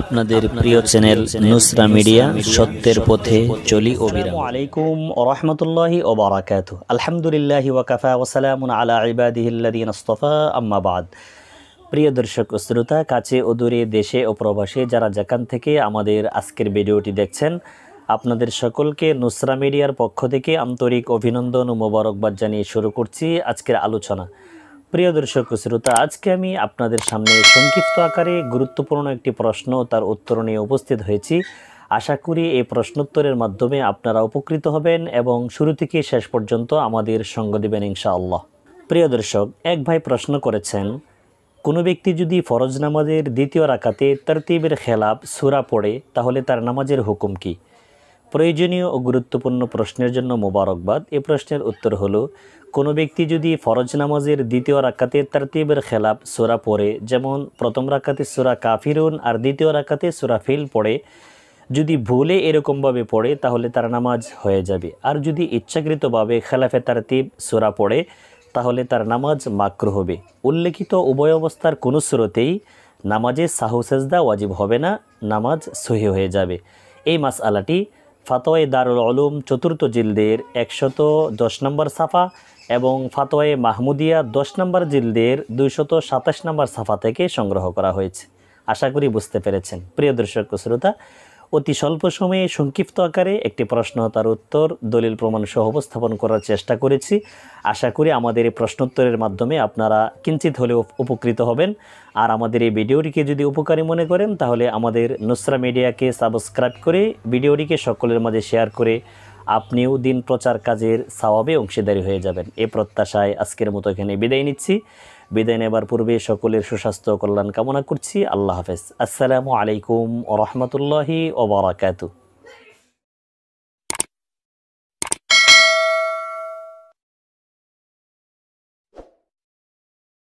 আপনাদের প্রিয় channel Nusra media সত্যের পথে চলি অবিরাম আলাইকুম রাহমাতুল্লাহি ওয়া বারাকাতু আলহামদুলিল্লাহি ওয়া কাফা ওয়া সালামুন আলা ইবাদিহিল্লাযিনা ইসতাফা আম্মা বাদ প্রিয় দর্শক শ্রোতা কাছে ও দূরে দেশে ও প্রবাসে যারা যেখান থেকে আমাদের আজকের ভিডিওটি দেখছেন আপনাদের সকলকে নুসরা মিডিয়ার পক্ষ থেকে আন্তরিক অভিনন্দন ও মোবারকবাদ জানিয়ে শুরু করছি আজকের আলোচনা প্রিয় দর্শক শ্রোতা আজকে আমি আপনাদের সামনে সংক্ষিপ্ত আকারে গুরুত্বপূর্ণ একটি প্রশ্ন তার উত্তর নিয়ে উপস্থিত হয়েছি আশা করি এই প্রশ্নোত্তরের মাধ্যমে আপনারা উপকৃত হবেন এবং শুরু থেকে শেষ পর্যন্ত আমাদের সঙ্গ দেবেন ইনশাআল্লাহ প্রিয় দর্শক এক ভাই প্রশ্ন করেছেন কোনো ব্যক্তি যদি ফরজ নামাজের দ্বিতীয় রাকাতে তারতিবের খেলাপ সুরা পড়ে তাহলে তার নামাজের হুকুম কী প্রয়োজনীয় ও গুরুত্বপূর্ণ প্রশ্নের জন্য মোবারকবাদ এ প্রশ্নের উত্তর হলো কোনো ব্যক্তি যদি ফরজ নামাজের দ্বিতীয় রাকাতে তারতিবের খেলাপ সোরা পড়ে যেমন প্রথম রাকাতে সোরা কাফিরুন আর দ্বিতীয় রাকাতে সোরা ফিল পড়ে যদি ভুলে এরকমভাবে পড়ে তাহলে তার নামাজ হয়ে যাবে আর যদি ইচ্ছাকৃতভাবে খেলাফে তারতিব সোরা পড়ে তাহলে তার নামাজ মাক্র হবে উল্লেখিত উভয় অবস্থার কোনো স্রোতেই নামাজে সাহসেজদা ওয়াজিব হবে না নামাজ সহি হয়ে যাবে এই মাস আলাটি ফাতোয়ে দারুল আলুম চতুর্থ জিলদের একশত দশ নম্বর সাফা এবং ফাতোয়ে মাহমুদিয়া দশ নম্বর জিলদের দুইশত সাতাশ নম্বর সাফা থেকে সংগ্রহ করা হয়েছে আশা করি বুঝতে পেরেছেন প্রিয় দর্শক শ্রোতা অতি স্বল্প সময়ে সংক্ষিপ্ত আকারে একটি প্রশ্ন তার উত্তর দলিল প্রমাণ সহ উপস্থাপন করার চেষ্টা করেছি আশা করি আমাদের এই প্রশ্নোত্তরের মাধ্যমে আপনারা কিঞ্চিত হলেও উপকৃত হবেন আর আমাদের এই ভিডিওটিকে যদি উপকারী মনে করেন তাহলে আমাদের নুসরা মিডিয়াকে সাবস্ক্রাইব করে ভিডিওটিকে সকলের মাঝে শেয়ার করে আপনিও দিন প্রচার কাজের সাওয়াবে অংশীদারী হয়ে যাবেন এ প্রত্যাশায় আজকের মতো এখানে বিদায় নিচ্ছি বিদায় নেবার পূর্বে সকলের সুস্বাস্থ্য কল্যাণ কামনা করছি আল্লাহ হাফেজ আসসালামু আলাইকুম ও রহমতুল্লাহি ওবরাকাতু